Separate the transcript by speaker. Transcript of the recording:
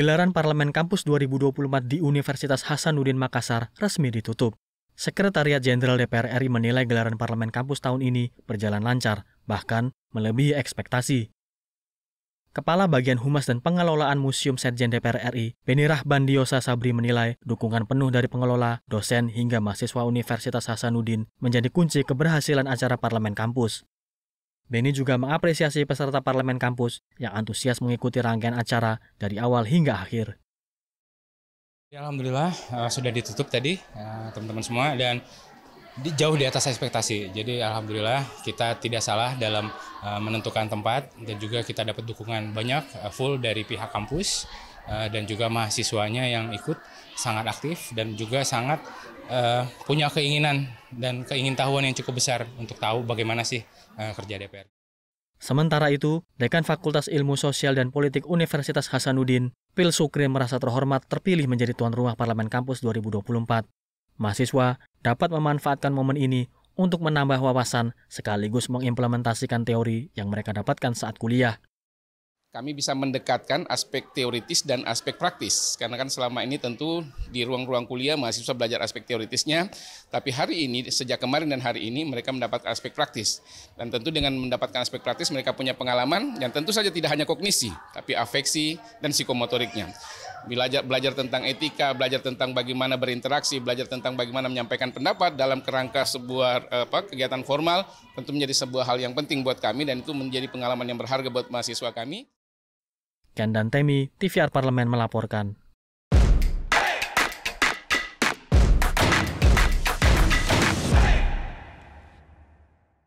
Speaker 1: Gelaran Parlemen Kampus 2024 di Universitas Hasanuddin Makassar resmi ditutup. Sekretariat Jenderal DPR RI menilai gelaran Parlemen Kampus tahun ini berjalan lancar, bahkan melebihi ekspektasi. Kepala Bagian Humas dan Pengelolaan Museum Setjen DPR RI, Beni Bandiosa Sabri menilai dukungan penuh dari pengelola, dosen, hingga mahasiswa Universitas Hasanuddin menjadi kunci keberhasilan acara parlemen kampus. Beni juga mengapresiasi peserta parlemen kampus yang antusias mengikuti rangkaian acara dari awal hingga akhir.
Speaker 2: Ya, alhamdulillah uh, sudah ditutup tadi eh, teman-teman uh, semua dan di, jauh di atas ekspektasi. Jadi alhamdulillah kita tidak salah dalam uh, menentukan tempat dan juga kita dapat dukungan banyak uh, full dari pihak kampus uh, dan juga mahasiswanya yang ikut sangat aktif dan juga sangat uh, punya keinginan dan keingintahuan yang cukup besar untuk tahu bagaimana sih uh, kerja DPR.
Speaker 1: Sementara itu, Dekan Fakultas Ilmu Sosial dan Politik Universitas Hasanuddin, Pil Sukri merasa terhormat terpilih menjadi tuan rumah Parlemen Kampus 2024. Mahasiswa dapat memanfaatkan momen ini untuk menambah wawasan sekaligus mengimplementasikan teori yang mereka dapatkan saat kuliah
Speaker 3: kami bisa mendekatkan aspek teoritis dan aspek praktis. Karena kan selama ini tentu di ruang-ruang kuliah mahasiswa belajar aspek teoritisnya, tapi hari ini sejak kemarin dan hari ini mereka mendapat aspek praktis. Dan tentu dengan mendapatkan aspek praktis mereka punya pengalaman yang tentu saja tidak hanya kognisi, tapi afeksi dan psikomotoriknya. Belajar, belajar tentang etika, belajar tentang bagaimana berinteraksi, belajar tentang bagaimana menyampaikan pendapat dalam kerangka sebuah apa, kegiatan formal tentu menjadi sebuah hal yang penting buat kami dan itu menjadi pengalaman yang berharga buat mahasiswa kami.
Speaker 1: Gandan Temi, TVR Parlemen melaporkan.